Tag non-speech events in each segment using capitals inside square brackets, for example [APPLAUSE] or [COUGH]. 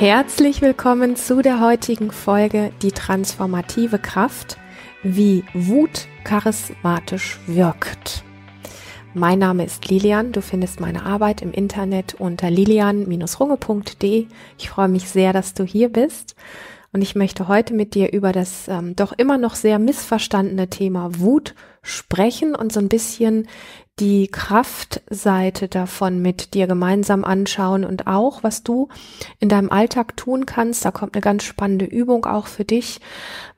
Herzlich willkommen zu der heutigen Folge Die transformative Kraft, wie Wut charismatisch wirkt. Mein Name ist Lilian, du findest meine Arbeit im Internet unter lilian-runge.de. Ich freue mich sehr, dass du hier bist und ich möchte heute mit dir über das ähm, doch immer noch sehr missverstandene Thema Wut sprechen und so ein bisschen die Kraftseite davon mit dir gemeinsam anschauen und auch, was du in deinem Alltag tun kannst. Da kommt eine ganz spannende Übung auch für dich,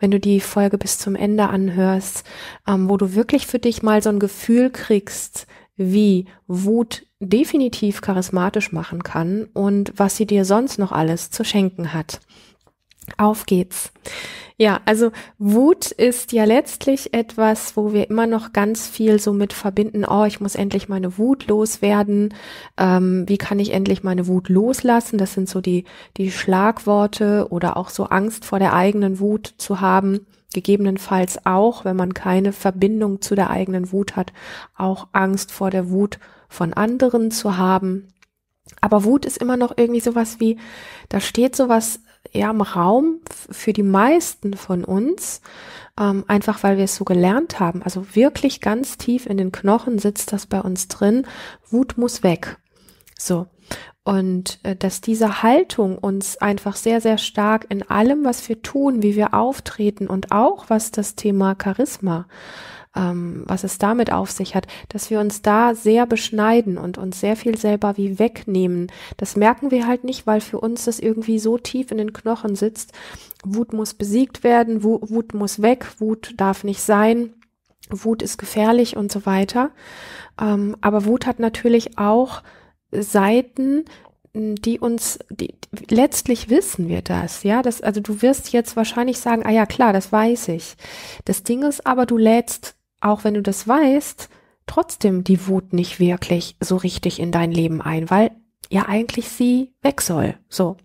wenn du die Folge bis zum Ende anhörst, ähm, wo du wirklich für dich mal so ein Gefühl kriegst, wie Wut definitiv charismatisch machen kann und was sie dir sonst noch alles zu schenken hat. Auf geht's. Ja, also Wut ist ja letztlich etwas, wo wir immer noch ganz viel so mit verbinden. Oh, ich muss endlich meine Wut loswerden. Ähm, wie kann ich endlich meine Wut loslassen? Das sind so die, die Schlagworte oder auch so Angst vor der eigenen Wut zu haben. Gegebenenfalls auch, wenn man keine Verbindung zu der eigenen Wut hat, auch Angst vor der Wut von anderen zu haben. Aber Wut ist immer noch irgendwie sowas wie, da steht sowas eher im Raum für die meisten von uns, ähm, einfach weil wir es so gelernt haben. Also wirklich ganz tief in den Knochen sitzt das bei uns drin. Wut muss weg. So. Und äh, dass diese Haltung uns einfach sehr, sehr stark in allem, was wir tun, wie wir auftreten und auch was das Thema Charisma ähm, was es damit auf sich hat, dass wir uns da sehr beschneiden und uns sehr viel selber wie wegnehmen. Das merken wir halt nicht, weil für uns das irgendwie so tief in den Knochen sitzt. Wut muss besiegt werden, Wut, muss weg, Wut darf nicht sein. Wut ist gefährlich und so weiter. Ähm, aber Wut hat natürlich auch Seiten, die uns, die, letztlich wissen wir das, ja, das, also du wirst jetzt wahrscheinlich sagen, ah ja, klar, das weiß ich. Das Ding ist aber, du lädst auch wenn du das weißt, trotzdem die Wut nicht wirklich so richtig in dein Leben ein, weil ja eigentlich sie weg soll. So.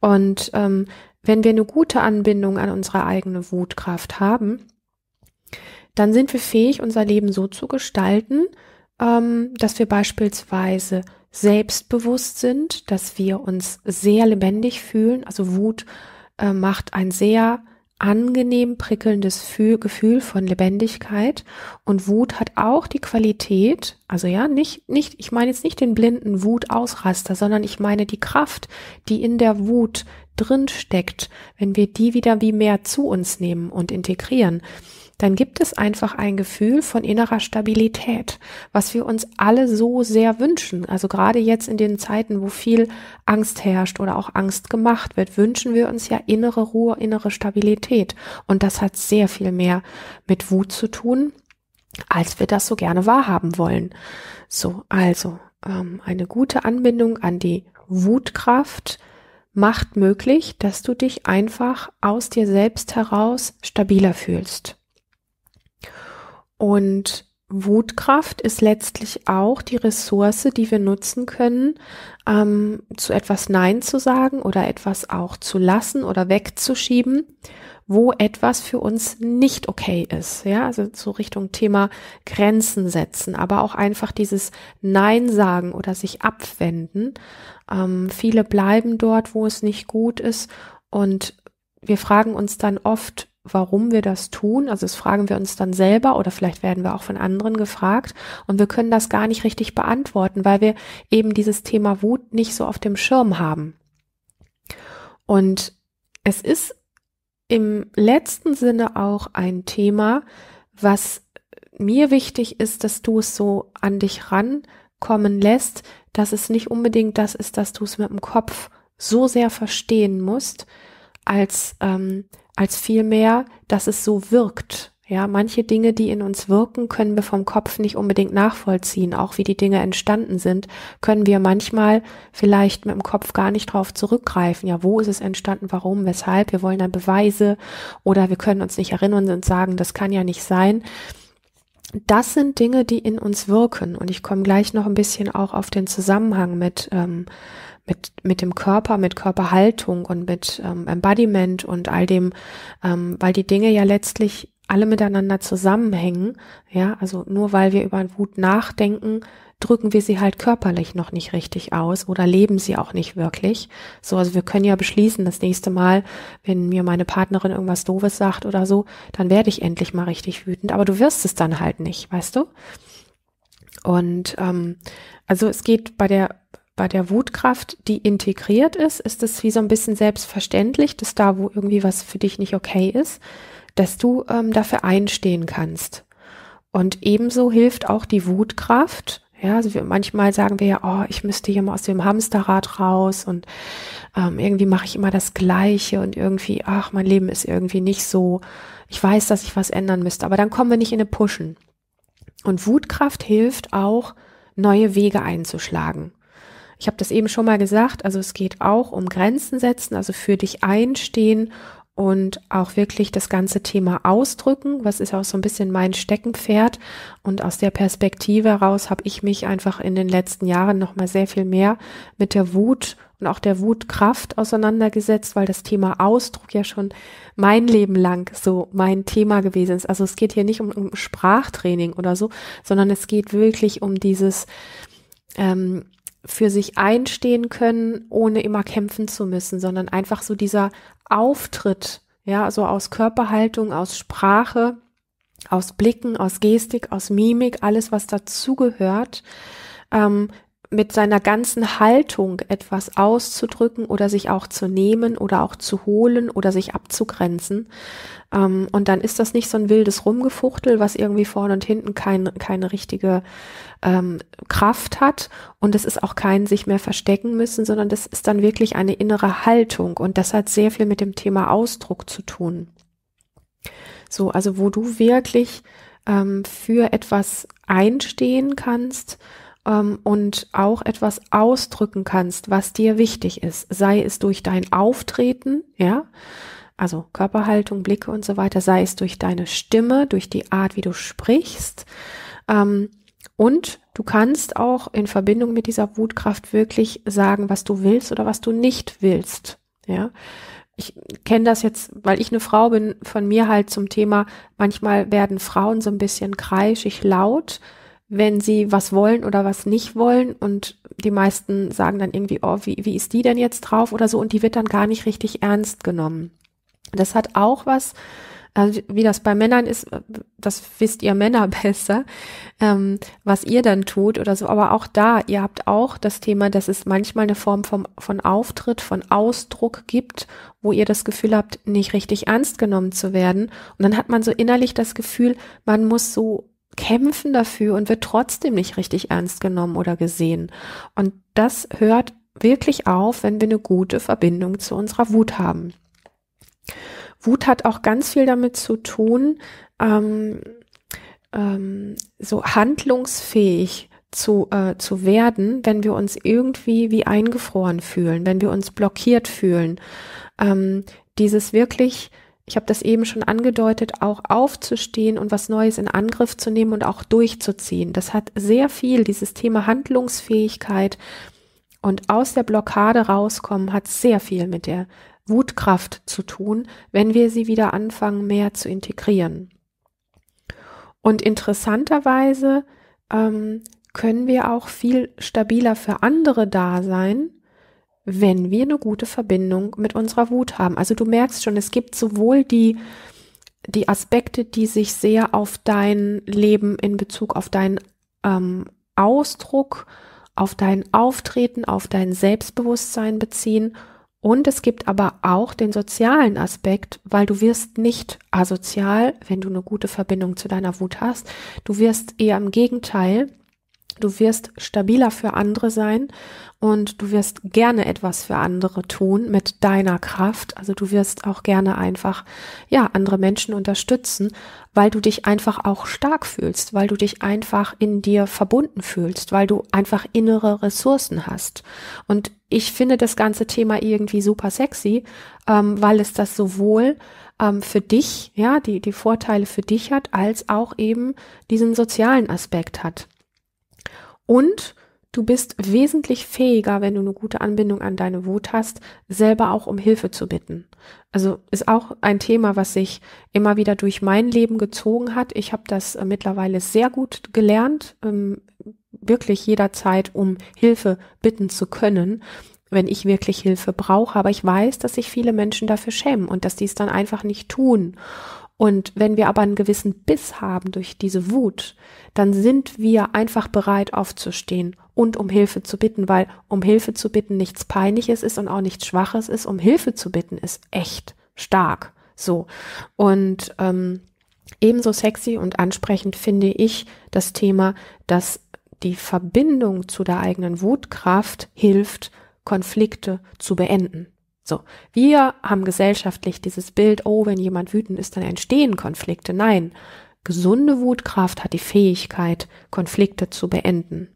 Und ähm, wenn wir eine gute Anbindung an unsere eigene Wutkraft haben, dann sind wir fähig, unser Leben so zu gestalten, ähm, dass wir beispielsweise selbstbewusst sind, dass wir uns sehr lebendig fühlen. Also Wut äh, macht ein sehr angenehm prickelndes Gefühl von Lebendigkeit und Wut hat auch die Qualität, also ja, nicht, nicht, ich meine jetzt nicht den blinden Wutausraster, sondern ich meine die Kraft, die in der Wut drin steckt, wenn wir die wieder wie mehr zu uns nehmen und integrieren dann gibt es einfach ein Gefühl von innerer Stabilität, was wir uns alle so sehr wünschen. Also gerade jetzt in den Zeiten, wo viel Angst herrscht oder auch Angst gemacht wird, wünschen wir uns ja innere Ruhe, innere Stabilität. Und das hat sehr viel mehr mit Wut zu tun, als wir das so gerne wahrhaben wollen. So, also ähm, eine gute Anbindung an die Wutkraft macht möglich, dass du dich einfach aus dir selbst heraus stabiler fühlst. Und Wutkraft ist letztlich auch die Ressource, die wir nutzen können, ähm, zu etwas Nein zu sagen oder etwas auch zu lassen oder wegzuschieben, wo etwas für uns nicht okay ist. Ja, also so Richtung Thema Grenzen setzen, aber auch einfach dieses Nein sagen oder sich abwenden. Ähm, viele bleiben dort, wo es nicht gut ist und wir fragen uns dann oft, warum wir das tun. Also das fragen wir uns dann selber oder vielleicht werden wir auch von anderen gefragt und wir können das gar nicht richtig beantworten, weil wir eben dieses Thema Wut nicht so auf dem Schirm haben. Und es ist im letzten Sinne auch ein Thema, was mir wichtig ist, dass du es so an dich rankommen lässt, dass es nicht unbedingt das ist, dass du es mit dem Kopf so sehr verstehen musst, als ähm, als vielmehr, dass es so wirkt. Ja, manche Dinge, die in uns wirken, können wir vom Kopf nicht unbedingt nachvollziehen. Auch wie die Dinge entstanden sind, können wir manchmal vielleicht mit dem Kopf gar nicht drauf zurückgreifen. Ja, wo ist es entstanden? Warum? Weshalb? Wir wollen dann Beweise oder wir können uns nicht erinnern und sagen, das kann ja nicht sein. Das sind Dinge, die in uns wirken. Und ich komme gleich noch ein bisschen auch auf den Zusammenhang mit ähm, mit, mit dem Körper, mit Körperhaltung und mit ähm, Embodiment und all dem, ähm, weil die Dinge ja letztlich alle miteinander zusammenhängen. Ja, also nur weil wir über Wut nachdenken, drücken wir sie halt körperlich noch nicht richtig aus oder leben sie auch nicht wirklich. So, also wir können ja beschließen, das nächste Mal, wenn mir meine Partnerin irgendwas Doofes sagt oder so, dann werde ich endlich mal richtig wütend. Aber du wirst es dann halt nicht, weißt du? Und ähm, also es geht bei der bei der Wutkraft, die integriert ist, ist es wie so ein bisschen selbstverständlich, dass da, wo irgendwie was für dich nicht okay ist, dass du ähm, dafür einstehen kannst. Und ebenso hilft auch die Wutkraft. Ja, also wir, manchmal sagen wir ja, oh, ich müsste hier mal aus dem Hamsterrad raus und ähm, irgendwie mache ich immer das Gleiche und irgendwie, ach, mein Leben ist irgendwie nicht so. Ich weiß, dass ich was ändern müsste, aber dann kommen wir nicht in eine Pushen. Und Wutkraft hilft auch, neue Wege einzuschlagen. Ich habe das eben schon mal gesagt, also es geht auch um Grenzen setzen, also für dich einstehen und auch wirklich das ganze Thema ausdrücken, was ist auch so ein bisschen mein Steckenpferd. Und aus der Perspektive heraus habe ich mich einfach in den letzten Jahren nochmal sehr viel mehr mit der Wut und auch der Wutkraft auseinandergesetzt, weil das Thema Ausdruck ja schon mein Leben lang so mein Thema gewesen ist. Also es geht hier nicht um, um Sprachtraining oder so, sondern es geht wirklich um dieses, ähm, für sich einstehen können, ohne immer kämpfen zu müssen, sondern einfach so dieser Auftritt, ja, so aus Körperhaltung, aus Sprache, aus Blicken, aus Gestik, aus Mimik, alles, was dazugehört, ähm, mit seiner ganzen Haltung etwas auszudrücken oder sich auch zu nehmen oder auch zu holen oder sich abzugrenzen. Ähm, und dann ist das nicht so ein wildes Rumgefuchtel, was irgendwie vorne und hinten kein, keine richtige ähm, Kraft hat. Und es ist auch kein sich mehr verstecken müssen, sondern das ist dann wirklich eine innere Haltung. Und das hat sehr viel mit dem Thema Ausdruck zu tun. So, also wo du wirklich ähm, für etwas einstehen kannst, ähm, und auch etwas ausdrücken kannst, was dir wichtig ist, sei es durch dein Auftreten, ja, also Körperhaltung, Blicke und so weiter, sei es durch deine Stimme, durch die Art, wie du sprichst. Ähm, und du kannst auch in Verbindung mit dieser Wutkraft wirklich sagen, was du willst oder was du nicht willst. Ja. Ich kenne das jetzt, weil ich eine Frau bin, von mir halt zum Thema, manchmal werden Frauen so ein bisschen kreischig laut, wenn sie was wollen oder was nicht wollen und die meisten sagen dann irgendwie, oh, wie, wie ist die denn jetzt drauf oder so und die wird dann gar nicht richtig ernst genommen. Das hat auch was, also wie das bei Männern ist, das wisst ihr Männer [LAUGHS] besser, ähm, was ihr dann tut oder so. Aber auch da, ihr habt auch das Thema, dass es manchmal eine Form vom, von Auftritt, von Ausdruck gibt, wo ihr das Gefühl habt, nicht richtig ernst genommen zu werden. Und dann hat man so innerlich das Gefühl, man muss so kämpfen dafür und wird trotzdem nicht richtig ernst genommen oder gesehen. Und das hört wirklich auf, wenn wir eine gute Verbindung zu unserer Wut haben. Wut hat auch ganz viel damit zu tun, ähm, ähm, so handlungsfähig zu, äh, zu werden, wenn wir uns irgendwie wie eingefroren fühlen, wenn wir uns blockiert fühlen. Ähm, dieses wirklich ich habe das eben schon angedeutet, auch aufzustehen und was Neues in Angriff zu nehmen und auch durchzuziehen. Das hat sehr viel, dieses Thema Handlungsfähigkeit und aus der Blockade rauskommen, hat sehr viel mit der Wutkraft zu tun, wenn wir sie wieder anfangen, mehr zu integrieren. Und interessanterweise ähm, können wir auch viel stabiler für andere da sein, wenn wir eine gute Verbindung mit unserer Wut haben. Also du merkst schon, es gibt sowohl die, die Aspekte, die sich sehr auf dein Leben in Bezug auf deinen ähm, Ausdruck, auf dein Auftreten, auf dein Selbstbewusstsein beziehen. Und es gibt aber auch den sozialen Aspekt, weil du wirst nicht asozial, wenn du eine gute Verbindung zu deiner Wut hast. Du wirst eher im Gegenteil, du wirst stabiler für andere sein und du wirst gerne etwas für andere tun mit deiner Kraft. Also du wirst auch gerne einfach, ja, andere Menschen unterstützen, weil du dich einfach auch stark fühlst, weil du dich einfach in dir verbunden fühlst, weil du einfach innere Ressourcen hast. Und ich finde das ganze Thema irgendwie super sexy, ähm, weil es das sowohl ähm, für dich, ja, die, die Vorteile für dich hat, als auch eben diesen sozialen Aspekt hat. Und Du bist wesentlich fähiger, wenn du eine gute Anbindung an deine Wut hast, selber auch um Hilfe zu bitten. Also ist auch ein Thema, was sich immer wieder durch mein Leben gezogen hat. Ich habe das äh, mittlerweile sehr gut gelernt, ähm, wirklich jederzeit um Hilfe bitten zu können, wenn ich wirklich Hilfe brauche. Aber ich weiß, dass sich viele Menschen dafür schämen und dass die es dann einfach nicht tun. Und wenn wir aber einen gewissen Biss haben durch diese Wut, dann sind wir einfach bereit aufzustehen und um Hilfe zu bitten, weil um Hilfe zu bitten nichts Peinliches ist und auch nichts Schwaches ist. Um Hilfe zu bitten ist echt stark. So. Und ähm, ebenso sexy und ansprechend finde ich das Thema, dass die Verbindung zu der eigenen Wutkraft hilft, Konflikte zu beenden. So, wir haben gesellschaftlich dieses Bild, oh, wenn jemand wütend ist, dann entstehen Konflikte. Nein, gesunde Wutkraft hat die Fähigkeit, Konflikte zu beenden.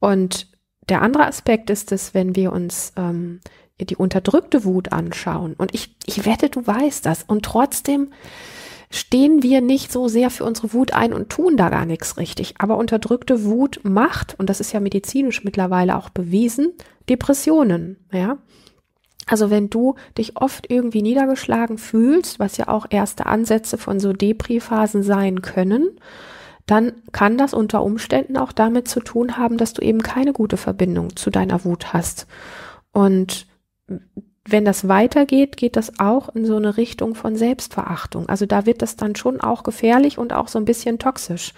Und der andere Aspekt ist es, wenn wir uns ähm, die unterdrückte Wut anschauen. Und ich, ich wette, du weißt das. Und trotzdem stehen wir nicht so sehr für unsere Wut ein und tun da gar nichts richtig. Aber unterdrückte Wut macht, und das ist ja medizinisch mittlerweile auch bewiesen, Depressionen, ja. Also wenn du dich oft irgendwie niedergeschlagen fühlst, was ja auch erste Ansätze von so Depri-Phasen sein können, dann kann das unter Umständen auch damit zu tun haben, dass du eben keine gute Verbindung zu deiner Wut hast. Und wenn das weitergeht, geht das auch in so eine Richtung von Selbstverachtung. Also da wird das dann schon auch gefährlich und auch so ein bisschen toxisch.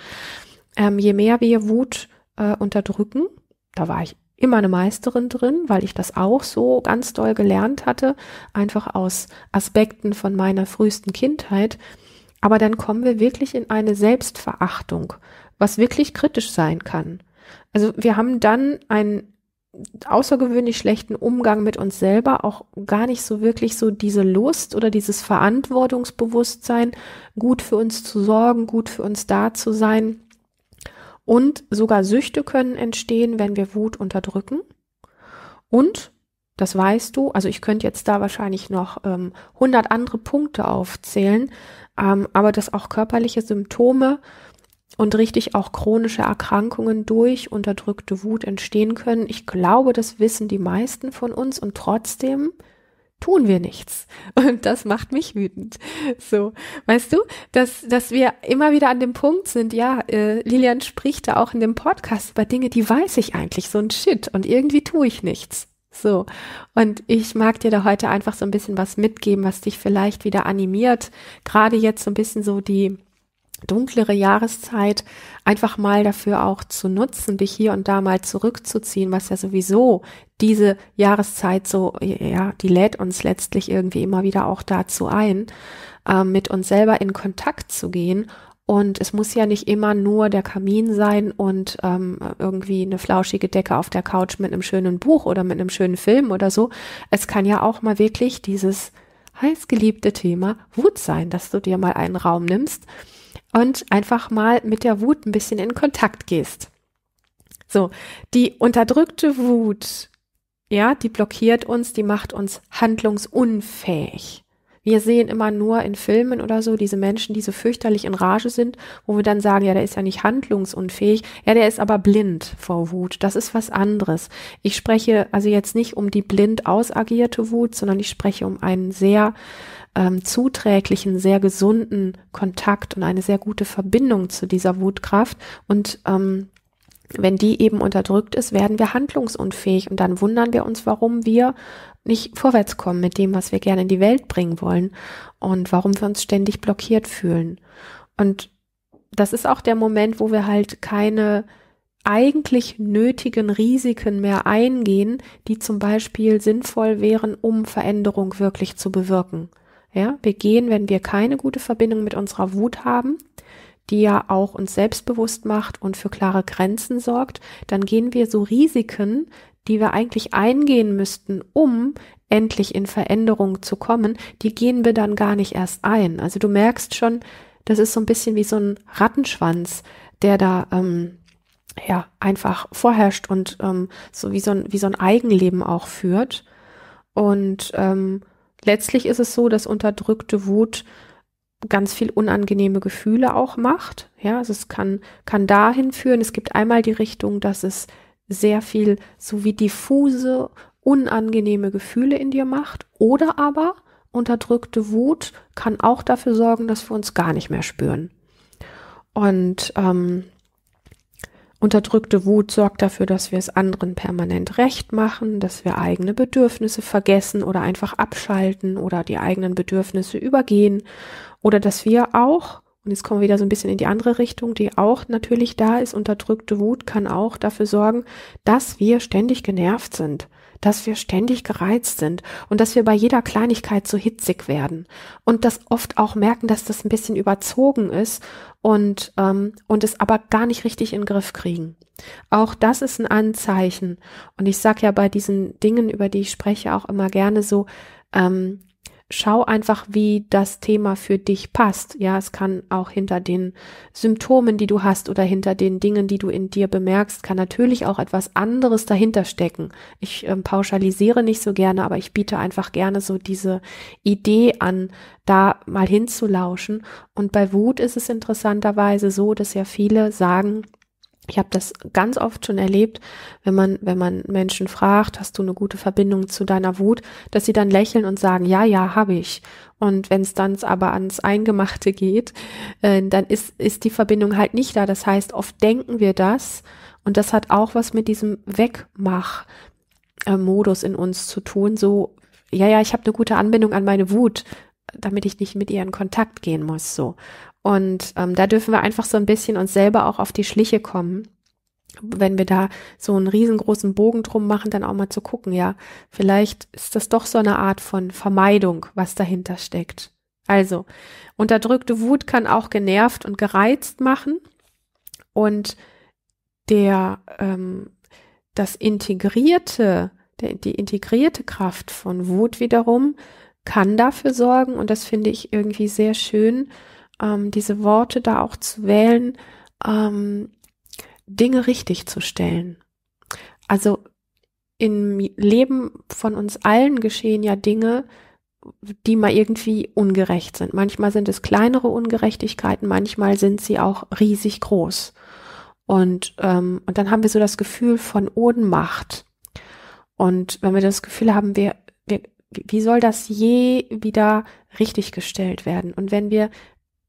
Ähm, je mehr wir Wut äh, unterdrücken, da war ich immer eine Meisterin drin, weil ich das auch so ganz doll gelernt hatte, einfach aus Aspekten von meiner frühesten Kindheit, aber dann kommen wir wirklich in eine Selbstverachtung, was wirklich kritisch sein kann. Also wir haben dann einen außergewöhnlich schlechten Umgang mit uns selber, auch gar nicht so wirklich so diese Lust oder dieses Verantwortungsbewusstsein, gut für uns zu sorgen, gut für uns da zu sein. Und sogar Süchte können entstehen, wenn wir Wut unterdrücken. Und das weißt du. Also ich könnte jetzt da wahrscheinlich noch ähm, 100 andere Punkte aufzählen, ähm, aber dass auch körperliche Symptome und richtig auch chronische Erkrankungen durch unterdrückte Wut entstehen können. Ich glaube, das wissen die meisten von uns und trotzdem tun wir nichts. [LAUGHS] Und das macht mich wütend. So, weißt du, dass, dass wir immer wieder an dem Punkt sind, ja, äh, Lilian spricht da auch in dem Podcast über Dinge, die weiß ich eigentlich, so ein Shit und irgendwie tue ich nichts. So, und ich mag dir da heute einfach so ein bisschen was mitgeben, was dich vielleicht wieder animiert, gerade jetzt so ein bisschen so die dunklere Jahreszeit einfach mal dafür auch zu nutzen, dich hier und da mal zurückzuziehen, was ja sowieso diese Jahreszeit so, ja, die lädt uns letztlich irgendwie immer wieder auch dazu ein, äh, mit uns selber in Kontakt zu gehen und es muss ja nicht immer nur der Kamin sein und ähm, irgendwie eine flauschige Decke auf der Couch mit einem schönen Buch oder mit einem schönen Film oder so. Es kann ja auch mal wirklich dieses heißgeliebte Thema Wut sein, dass du dir mal einen Raum nimmst und einfach mal mit der Wut ein bisschen in Kontakt gehst. So, die unterdrückte Wut, ja, die blockiert uns, die macht uns handlungsunfähig. Wir sehen immer nur in Filmen oder so diese Menschen, die so fürchterlich in Rage sind, wo wir dann sagen, ja, der ist ja nicht handlungsunfähig, ja, der ist aber blind vor Wut. Das ist was anderes. Ich spreche also jetzt nicht um die blind ausagierte Wut, sondern ich spreche um einen sehr ähm, zuträglichen, sehr gesunden Kontakt und eine sehr gute Verbindung zu dieser Wutkraft und ähm, wenn die eben unterdrückt ist, werden wir handlungsunfähig und dann wundern wir uns, warum wir nicht vorwärts kommen mit dem, was wir gerne in die Welt bringen wollen und warum wir uns ständig blockiert fühlen. Und das ist auch der Moment, wo wir halt keine eigentlich nötigen Risiken mehr eingehen, die zum Beispiel sinnvoll wären, um Veränderung wirklich zu bewirken. Ja, wir gehen, wenn wir keine gute Verbindung mit unserer Wut haben, die ja auch uns selbstbewusst macht und für klare Grenzen sorgt, dann gehen wir so Risiken, die wir eigentlich eingehen müssten, um endlich in Veränderung zu kommen, die gehen wir dann gar nicht erst ein. Also du merkst schon, das ist so ein bisschen wie so ein Rattenschwanz, der da ähm, ja einfach vorherrscht und ähm, so wie so ein wie so ein Eigenleben auch führt. Und ähm, letztlich ist es so, dass unterdrückte Wut ganz viel unangenehme Gefühle auch macht. Ja, also es kann, kann dahin führen. Es gibt einmal die Richtung, dass es sehr viel so wie diffuse, unangenehme Gefühle in dir macht. Oder aber unterdrückte Wut kann auch dafür sorgen, dass wir uns gar nicht mehr spüren. Und ähm, Unterdrückte Wut sorgt dafür, dass wir es anderen permanent recht machen, dass wir eigene Bedürfnisse vergessen oder einfach abschalten oder die eigenen Bedürfnisse übergehen oder dass wir auch, und jetzt kommen wir wieder so ein bisschen in die andere Richtung, die auch natürlich da ist, unterdrückte Wut kann auch dafür sorgen, dass wir ständig genervt sind dass wir ständig gereizt sind und dass wir bei jeder Kleinigkeit so hitzig werden und das oft auch merken, dass das ein bisschen überzogen ist und, ähm, und es aber gar nicht richtig in den Griff kriegen. Auch das ist ein Anzeichen. Und ich sage ja bei diesen Dingen, über die ich spreche, auch immer gerne so, ähm, schau einfach, wie das Thema für dich passt. Ja, es kann auch hinter den Symptomen, die du hast oder hinter den Dingen, die du in dir bemerkst, kann natürlich auch etwas anderes dahinter stecken. Ich äh, pauschalisiere nicht so gerne, aber ich biete einfach gerne so diese Idee an, da mal hinzulauschen. Und bei Wut ist es interessanterweise so, dass ja viele sagen, ich habe das ganz oft schon erlebt, wenn man, wenn man Menschen fragt, hast du eine gute Verbindung zu deiner Wut, dass sie dann lächeln und sagen, ja, ja, habe ich. Und wenn es dann aber ans Eingemachte geht, äh, dann ist, ist die Verbindung halt nicht da. Das heißt, oft denken wir das und das hat auch was mit diesem Wegmach-Modus in uns zu tun. So, ja, ja, ich habe eine gute Anbindung an meine Wut, damit ich nicht mit ihr in Kontakt gehen muss. So. Und ähm, da dürfen wir einfach so ein bisschen uns selber auch auf die Schliche kommen. Wenn wir da so einen riesengroßen Bogen drum machen, dann auch mal zu gucken, ja, vielleicht ist das doch so eine Art von Vermeidung, was dahinter steckt. Also, unterdrückte Wut kann auch genervt und gereizt machen. Und der, ähm, das integrierte, der, die integrierte Kraft von Wut wiederum kann dafür sorgen, und das finde ich irgendwie sehr schön, ähm, diese Worte da auch zu wählen, ähm, Dinge richtig zu stellen. Also im Leben von uns allen geschehen ja Dinge, die mal irgendwie ungerecht sind. Manchmal sind es kleinere Ungerechtigkeiten, manchmal sind sie auch riesig groß. Und, ähm, und dann haben wir so das Gefühl von Ohnmacht. Und wenn wir das Gefühl haben, wir, wir, wie soll das je wieder richtiggestellt werden? Und wenn wir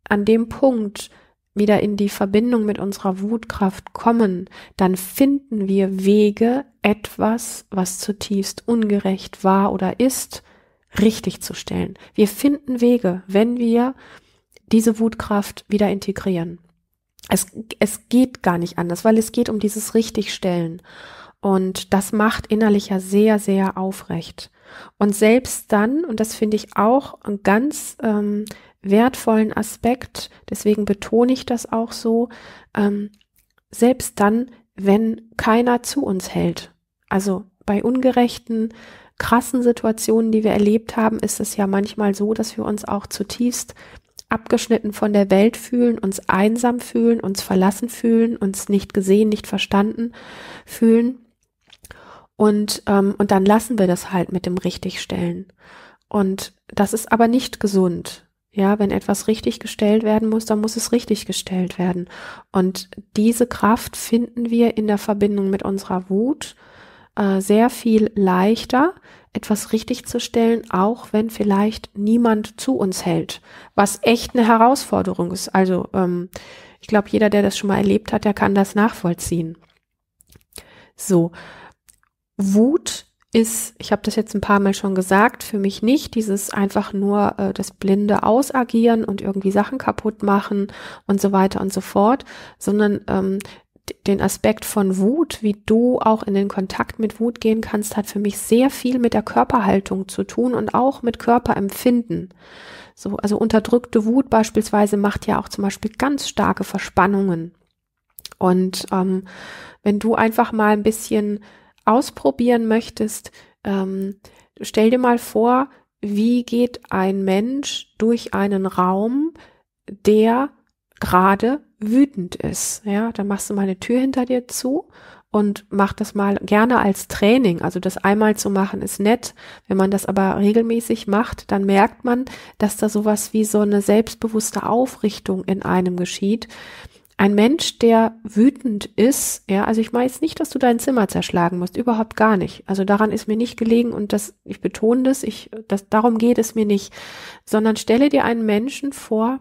an dem Punkt wieder in die Verbindung mit unserer Wutkraft kommen, dann finden wir Wege, etwas, was zutiefst ungerecht war oder ist, richtig zu stellen. Wir finden Wege, wenn wir diese Wutkraft wieder integrieren. Es, es geht gar nicht anders, weil es geht um dieses Richtigstellen. Und das macht innerlich ja sehr, sehr aufrecht. Und selbst dann, und das finde ich auch ganz ähm, wertvollen Aspekt, deswegen betone ich das auch so, ähm, selbst dann, wenn keiner zu uns hält. Also bei ungerechten, krassen Situationen, die wir erlebt haben, ist es ja manchmal so, dass wir uns auch zutiefst abgeschnitten von der Welt fühlen, uns einsam fühlen, uns verlassen fühlen, uns nicht gesehen, nicht verstanden fühlen. Und, ähm, und dann lassen wir das halt mit dem Richtigstellen. Und das ist aber nicht gesund. Ja, wenn etwas richtig gestellt werden muss, dann muss es richtig gestellt werden. Und diese Kraft finden wir in der Verbindung mit unserer Wut äh, sehr viel leichter, etwas richtig zu stellen, auch wenn vielleicht niemand zu uns hält, was echt eine Herausforderung ist. Also ähm, ich glaube, jeder, der das schon mal erlebt hat, der kann das nachvollziehen. So, Wut ist, ich habe das jetzt ein paar Mal schon gesagt, für mich nicht dieses einfach nur äh, das blinde Ausagieren und irgendwie Sachen kaputt machen und so weiter und so fort, sondern ähm, den Aspekt von Wut, wie du auch in den Kontakt mit Wut gehen kannst, hat für mich sehr viel mit der Körperhaltung zu tun und auch mit Körperempfinden. So, also unterdrückte Wut beispielsweise macht ja auch zum Beispiel ganz starke Verspannungen. Und ähm, wenn du einfach mal ein bisschen ausprobieren möchtest, ähm, stell dir mal vor, wie geht ein Mensch durch einen Raum, der gerade wütend ist. Ja, dann machst du mal eine Tür hinter dir zu und mach das mal gerne als Training. Also das einmal zu machen ist nett. Wenn man das aber regelmäßig macht, dann merkt man, dass da sowas wie so eine selbstbewusste Aufrichtung in einem geschieht, ein Mensch, der wütend ist, ja, also ich meine jetzt nicht, dass du dein Zimmer zerschlagen musst, überhaupt gar nicht. Also daran ist mir nicht gelegen und das, ich betone das, ich, das, darum geht es mir nicht, sondern stelle dir einen Menschen vor,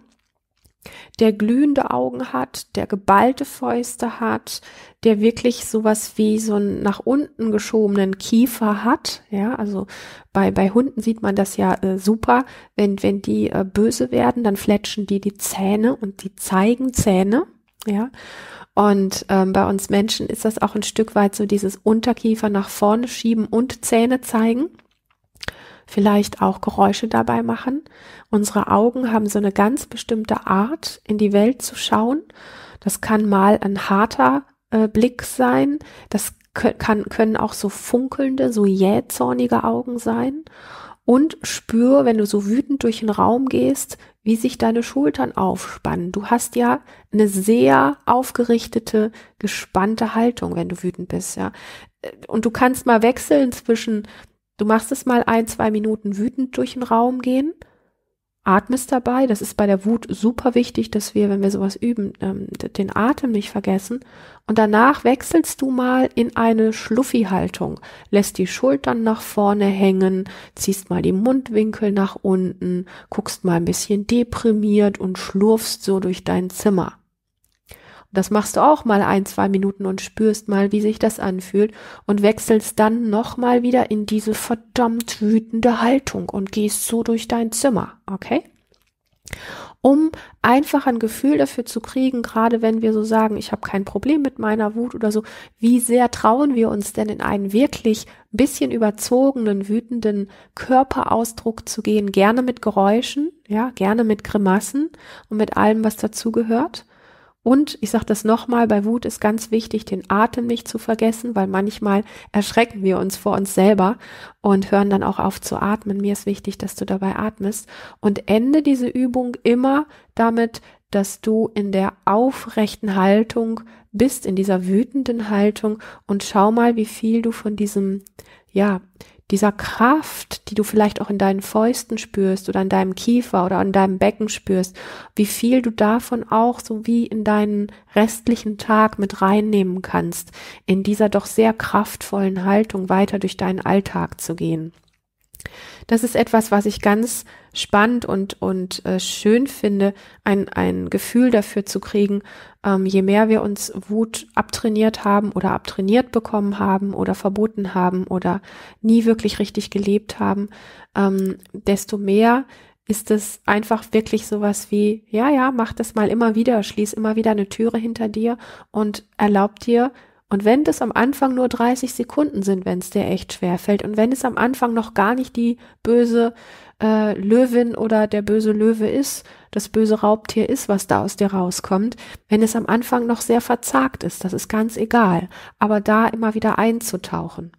der glühende Augen hat, der geballte Fäuste hat, der wirklich sowas wie so einen nach unten geschobenen Kiefer hat, ja, also bei, bei Hunden sieht man das ja äh, super, wenn, wenn die äh, böse werden, dann fletschen die die Zähne und die zeigen Zähne, ja. Und ähm, bei uns Menschen ist das auch ein Stück weit so dieses Unterkiefer nach vorne schieben und Zähne zeigen. Vielleicht auch Geräusche dabei machen. Unsere Augen haben so eine ganz bestimmte Art, in die Welt zu schauen. Das kann mal ein harter äh, Blick sein. Das kann, können auch so funkelnde, so jähzornige Augen sein. Und spür, wenn du so wütend durch den Raum gehst, wie sich deine Schultern aufspannen. Du hast ja eine sehr aufgerichtete, gespannte Haltung, wenn du wütend bist, ja. Und du kannst mal wechseln zwischen, du machst es mal ein, zwei Minuten wütend durch den Raum gehen atmest dabei. Das ist bei der Wut super wichtig, dass wir, wenn wir sowas üben, ähm, den Atem nicht vergessen. Und danach wechselst du mal in eine Schluffi-Haltung. Lässt die Schultern nach vorne hängen, ziehst mal die Mundwinkel nach unten, guckst mal ein bisschen deprimiert und schlurfst so durch dein Zimmer. Das machst du auch mal ein, zwei Minuten und spürst mal, wie sich das anfühlt und wechselst dann nochmal wieder in diese verdammt wütende Haltung und gehst so durch dein Zimmer, okay? um einfach ein Gefühl dafür zu kriegen, gerade wenn wir so sagen, ich habe kein Problem mit meiner Wut oder so, wie sehr trauen wir uns denn in einen wirklich bisschen überzogenen, wütenden Körperausdruck zu gehen, gerne mit Geräuschen, ja, gerne mit Grimassen und mit allem, was dazugehört. Und ich sage das nochmal, bei Wut ist ganz wichtig, den Atem nicht zu vergessen, weil manchmal erschrecken wir uns vor uns selber und hören dann auch auf zu atmen. Mir ist wichtig, dass du dabei atmest. Und ende diese Übung immer damit, dass du in der aufrechten Haltung bist, in dieser wütenden Haltung und schau mal, wie viel du von diesem, ja, dieser Kraft, die du vielleicht auch in deinen Fäusten spürst oder in deinem Kiefer oder in deinem Becken spürst, wie viel du davon auch so wie in deinen restlichen Tag mit reinnehmen kannst, in dieser doch sehr kraftvollen Haltung weiter durch deinen Alltag zu gehen. Das ist etwas, was ich ganz spannend und, und äh, schön finde, ein, ein Gefühl dafür zu kriegen, ähm, je mehr wir uns Wut abtrainiert haben oder abtrainiert bekommen haben oder verboten haben oder nie wirklich richtig gelebt haben, ähm, desto mehr ist es einfach wirklich sowas wie, ja, ja, mach das mal immer wieder, schließ immer wieder eine Türe hinter dir und erlaub dir und wenn das am Anfang nur 30 Sekunden sind, wenn es dir echt schwer fällt und wenn es am Anfang noch gar nicht die böse äh, Löwin oder der böse Löwe ist, das böse Raubtier ist, was da aus dir rauskommt, wenn es am Anfang noch sehr verzagt ist, das ist ganz egal, aber da immer wieder einzutauchen.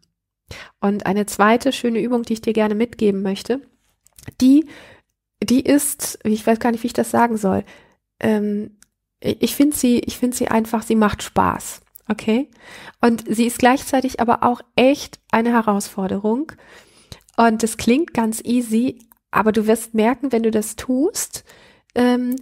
Und eine zweite schöne Übung, die ich dir gerne mitgeben möchte, die, die ist, ich weiß gar nicht, wie ich das sagen soll, ähm, ich finde sie, ich finde sie einfach, sie macht Spaß. Okay. Und sie ist gleichzeitig aber auch echt eine Herausforderung. Und es klingt ganz easy, aber du wirst merken, wenn du das tust, ähm,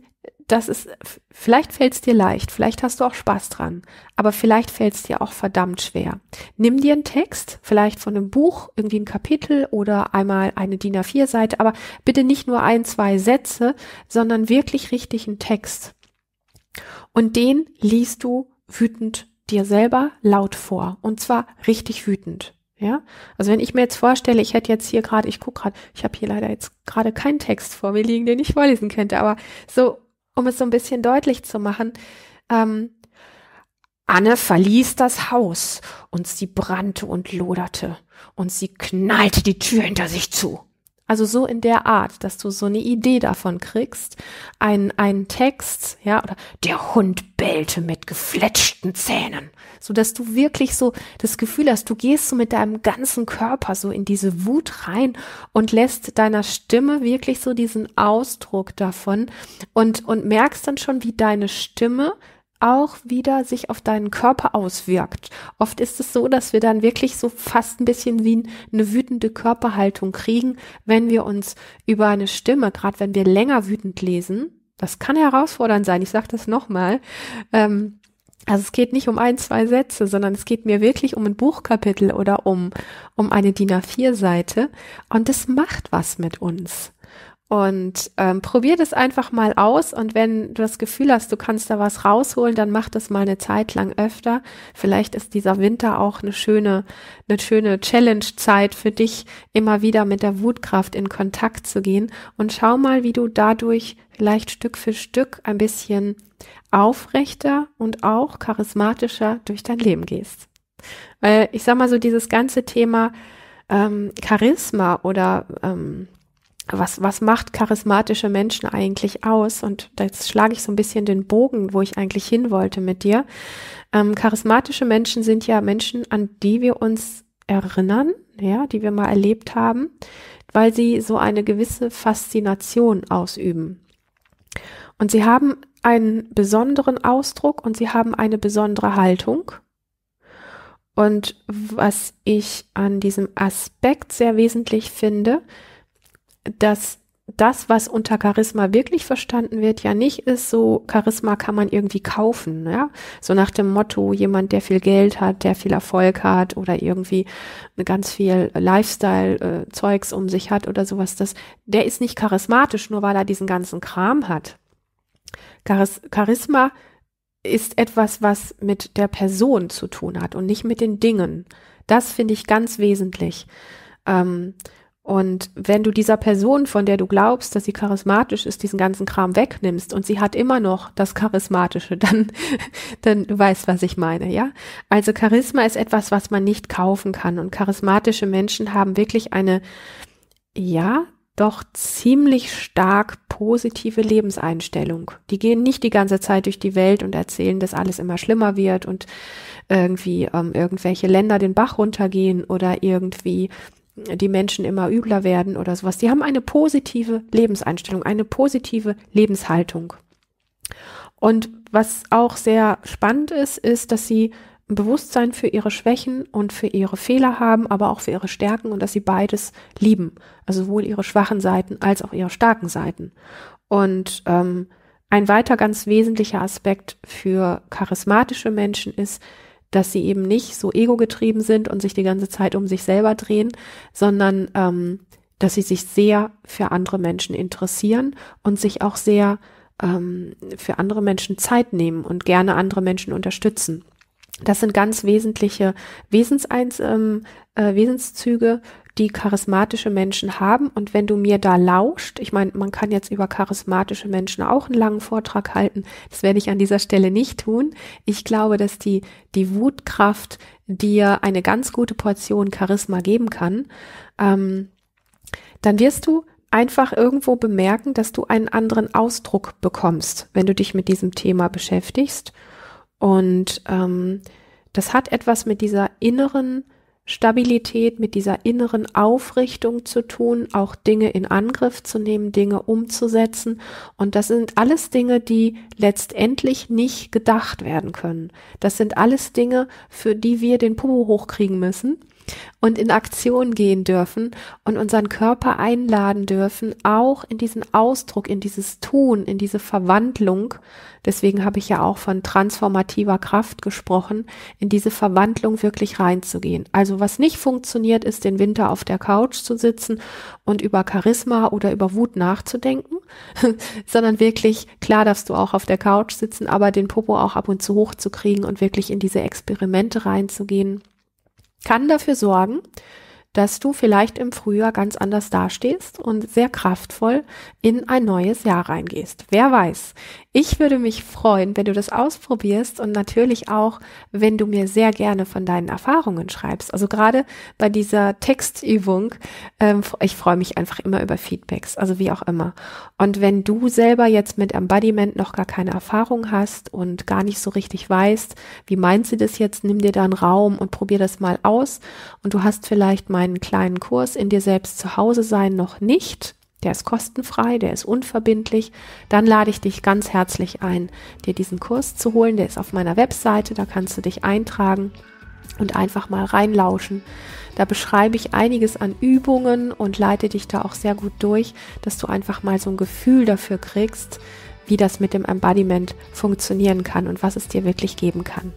dass es, vielleicht fällt es dir leicht, vielleicht hast du auch Spaß dran, aber vielleicht fällt es dir auch verdammt schwer. Nimm dir einen Text, vielleicht von einem Buch, irgendwie ein Kapitel oder einmal eine DIN A4-Seite, aber bitte nicht nur ein, zwei Sätze, sondern wirklich richtig einen Text. Und den liest du wütend dir selber laut vor und zwar richtig wütend. Ja, also wenn ich mir jetzt vorstelle, ich hätte jetzt hier gerade, ich gucke gerade, ich habe hier leider jetzt gerade keinen Text vor mir liegen, den ich vorlesen könnte, aber so, um es so ein bisschen deutlich zu machen, ähm, Anne verließ das Haus und sie brannte und loderte und sie knallte die Tür hinter sich zu. Also so in der Art, dass du so eine Idee davon kriegst, ein, einen Text, ja, oder der Hund bellte mit gefletschten Zähnen, so dass du wirklich so das Gefühl hast, du gehst so mit deinem ganzen Körper so in diese Wut rein und lässt deiner Stimme wirklich so diesen Ausdruck davon und, und merkst dann schon, wie deine Stimme auch wieder sich auf deinen Körper auswirkt. Oft ist es so, dass wir dann wirklich so fast ein bisschen wie eine wütende Körperhaltung kriegen, wenn wir uns über eine Stimme, gerade wenn wir länger wütend lesen, das kann herausfordernd sein, ich sage das nochmal, ähm, also es geht nicht um ein, zwei Sätze, sondern es geht mir wirklich um ein Buchkapitel oder um, um eine DIN A4-Seite. Und es macht was mit uns. Und ähm, probier das einfach mal aus. Und wenn du das Gefühl hast, du kannst da was rausholen, dann mach das mal eine Zeit lang öfter. Vielleicht ist dieser Winter auch eine schöne, eine schöne Challenge-Zeit für dich, immer wieder mit der Wutkraft in Kontakt zu gehen. Und schau mal, wie du dadurch vielleicht Stück für Stück ein bisschen aufrechter und auch charismatischer durch dein Leben gehst. Weil äh, ich sag mal so, dieses ganze Thema ähm, Charisma oder ähm, was, was macht charismatische Menschen eigentlich aus? Und jetzt schlage ich so ein bisschen den Bogen, wo ich eigentlich hin wollte mit dir. Ähm, charismatische Menschen sind ja Menschen, an die wir uns erinnern, ja, die wir mal erlebt haben, weil sie so eine gewisse Faszination ausüben. Und sie haben einen besonderen Ausdruck und sie haben eine besondere Haltung. Und was ich an diesem Aspekt sehr wesentlich finde, dass das, was unter Charisma wirklich verstanden wird, ja nicht ist so, Charisma kann man irgendwie kaufen, ja. So nach dem Motto, jemand, der viel Geld hat, der viel Erfolg hat oder irgendwie ganz viel Lifestyle-Zeugs äh, um sich hat oder sowas, das, der ist nicht charismatisch, nur weil er diesen ganzen Kram hat. Charis Charisma ist etwas, was mit der Person zu tun hat und nicht mit den Dingen. Das finde ich ganz wesentlich. Ähm, und wenn du dieser Person, von der du glaubst, dass sie charismatisch ist, diesen ganzen Kram wegnimmst und sie hat immer noch das Charismatische, [LAUGHS] dann, dann du weißt, was ich meine, ja? Also Charisma ist etwas, was man nicht kaufen kann. Und charismatische Menschen haben wirklich eine, ja, doch ziemlich stark positive Lebenseinstellung. Die gehen nicht die ganze Zeit durch die Welt und erzählen, dass alles immer schlimmer wird und irgendwie ähm, irgendwelche Länder den Bach runtergehen oder irgendwie die Menschen immer übler werden oder sowas. Die haben eine positive Lebenseinstellung, eine positive Lebenshaltung. Und was auch sehr spannend ist, ist, dass sie ein Bewusstsein für ihre Schwächen und für ihre Fehler haben, aber auch für ihre Stärken und dass sie beides lieben. Also sowohl ihre schwachen Seiten als auch ihre starken Seiten. Und ähm, ein weiter ganz wesentlicher Aspekt für charismatische Menschen ist, dass sie eben nicht so egogetrieben sind und sich die ganze Zeit um sich selber drehen, sondern ähm, dass sie sich sehr für andere Menschen interessieren und sich auch sehr ähm, für andere Menschen Zeit nehmen und gerne andere Menschen unterstützen. Das sind ganz wesentliche Wesenseins, ähm, äh, Wesenszüge, die charismatische Menschen haben. Und wenn du mir da lauscht, ich meine, man kann jetzt über charismatische Menschen auch einen langen Vortrag halten. Das werde ich an dieser Stelle nicht tun. Ich glaube, dass die, die Wutkraft dir eine ganz gute Portion Charisma geben kann. Ähm, dann wirst du einfach irgendwo bemerken, dass du einen anderen Ausdruck bekommst, wenn du dich mit diesem Thema beschäftigst. Und ähm, das hat etwas mit dieser inneren Stabilität, mit dieser inneren Aufrichtung zu tun, auch Dinge in Angriff zu nehmen, Dinge umzusetzen. Und das sind alles Dinge, die letztendlich nicht gedacht werden können. Das sind alles Dinge, für die wir den Popo hochkriegen müssen und in Aktion gehen dürfen und unseren Körper einladen dürfen, auch in diesen Ausdruck, in dieses Tun, in diese Verwandlung. Deswegen habe ich ja auch von transformativer Kraft gesprochen, in diese Verwandlung wirklich reinzugehen. Also was nicht funktioniert, ist den Winter auf der Couch zu sitzen und über Charisma oder über Wut nachzudenken, [LAUGHS] sondern wirklich, klar darfst du auch auf der Couch sitzen, aber den Popo auch ab und zu hochzukriegen und wirklich in diese Experimente reinzugehen kann dafür sorgen, dass du vielleicht im Frühjahr ganz anders dastehst und sehr kraftvoll in ein neues Jahr reingehst. Wer weiß. Ich würde mich freuen, wenn du das ausprobierst und natürlich auch, wenn du mir sehr gerne von deinen Erfahrungen schreibst. Also gerade bei dieser Textübung, ähm, ich freue mich einfach immer über Feedbacks, also wie auch immer. Und wenn du selber jetzt mit Embodiment noch gar keine Erfahrung hast und gar nicht so richtig weißt, wie meint sie das jetzt, nimm dir da einen Raum und probier das mal aus und du hast vielleicht mal meinen kleinen Kurs in dir selbst zu Hause sein noch nicht, der ist kostenfrei, der ist unverbindlich, dann lade ich dich ganz herzlich ein, dir diesen Kurs zu holen. Der ist auf meiner Webseite, da kannst du dich eintragen und einfach mal reinlauschen. Da beschreibe ich einiges an Übungen und leite dich da auch sehr gut durch, dass du einfach mal so ein Gefühl dafür kriegst, wie das mit dem Embodiment funktionieren kann und was es dir wirklich geben kann.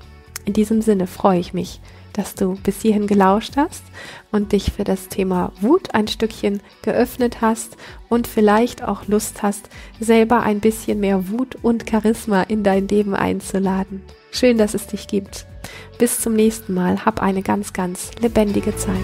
In diesem Sinne freue ich mich dass du bis hierhin gelauscht hast und dich für das Thema Wut ein Stückchen geöffnet hast und vielleicht auch Lust hast, selber ein bisschen mehr Wut und Charisma in dein Leben einzuladen. Schön, dass es dich gibt. Bis zum nächsten Mal. Hab eine ganz, ganz lebendige Zeit.